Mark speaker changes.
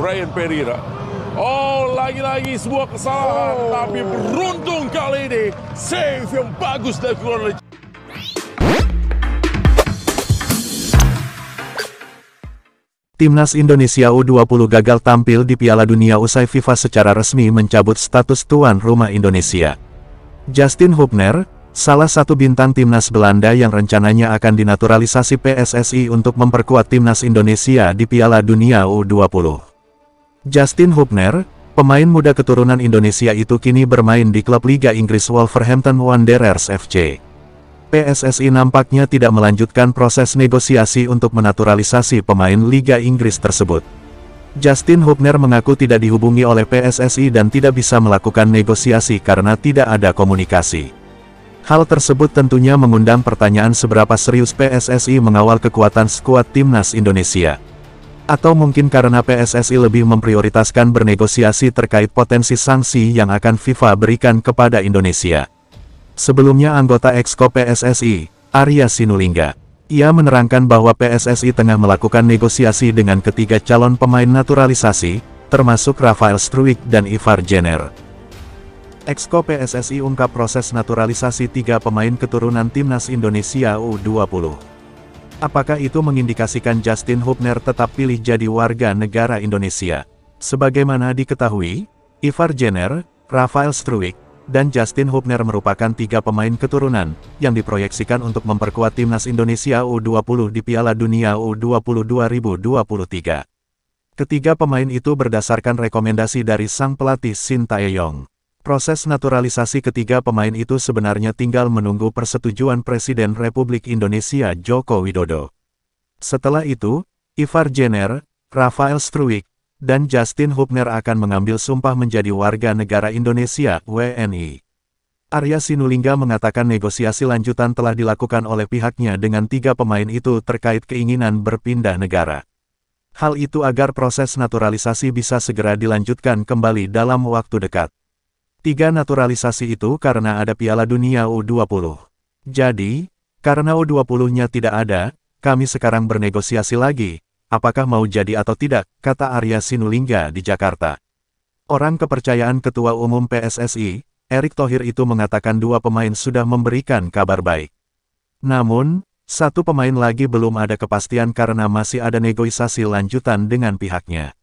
Speaker 1: Brian Pereira. Oh, lagi-lagi sebuah kesalahan, oh. tapi beruntung kali ini save yang bagus dari Kroner. Timnas Indonesia U20 gagal tampil di Piala Dunia usai FIFA secara resmi mencabut status tuan rumah Indonesia. Justin Hubner, salah satu bintang timnas Belanda yang rencananya akan dinaturalisasi PSSI untuk memperkuat timnas Indonesia di Piala Dunia U20. Justin Hubner, pemain muda keturunan Indonesia itu kini bermain di klub Liga Inggris Wolverhampton Wanderers FC. PSSI nampaknya tidak melanjutkan proses negosiasi untuk menaturalisasi pemain Liga Inggris tersebut. Justin Hubner mengaku tidak dihubungi oleh PSSI dan tidak bisa melakukan negosiasi karena tidak ada komunikasi. Hal tersebut tentunya mengundang pertanyaan seberapa serius PSSI mengawal kekuatan skuad timnas Indonesia. Atau mungkin karena PSSI lebih memprioritaskan bernegosiasi terkait potensi sanksi yang akan FIFA berikan kepada Indonesia. Sebelumnya anggota Exco PSSI, Arya Sinulinga. Ia menerangkan bahwa PSSI tengah melakukan negosiasi dengan ketiga calon pemain naturalisasi, termasuk Rafael Struik dan Ivar Jenner. Exco PSSI ungkap proses naturalisasi tiga pemain keturunan Timnas Indonesia U20. Apakah itu mengindikasikan Justin Hubner tetap pilih jadi warga negara Indonesia? Sebagaimana diketahui, Ivar Jenner, Rafael Struik, dan Justin Hubner merupakan tiga pemain keturunan, yang diproyeksikan untuk memperkuat timnas Indonesia U20 di Piala Dunia U20 2023. Ketiga pemain itu berdasarkan rekomendasi dari sang pelatih Sinta Eyong. Proses naturalisasi ketiga pemain itu sebenarnya tinggal menunggu persetujuan Presiden Republik Indonesia Joko Widodo. Setelah itu, Ivar Jenner, Rafael Struik, dan Justin Hubner akan mengambil sumpah menjadi warga negara Indonesia WNI. Arya Sinulinga mengatakan negosiasi lanjutan telah dilakukan oleh pihaknya dengan tiga pemain itu terkait keinginan berpindah negara. Hal itu agar proses naturalisasi bisa segera dilanjutkan kembali dalam waktu dekat. Tiga naturalisasi itu karena ada Piala Dunia U20. Jadi, karena U20-nya tidak ada, kami sekarang bernegosiasi lagi, apakah mau jadi atau tidak, kata Arya Sinulinga di Jakarta. Orang kepercayaan Ketua Umum PSSI, Erick Thohir itu mengatakan dua pemain sudah memberikan kabar baik. Namun, satu pemain lagi belum ada kepastian karena masih ada negosiasi lanjutan dengan pihaknya.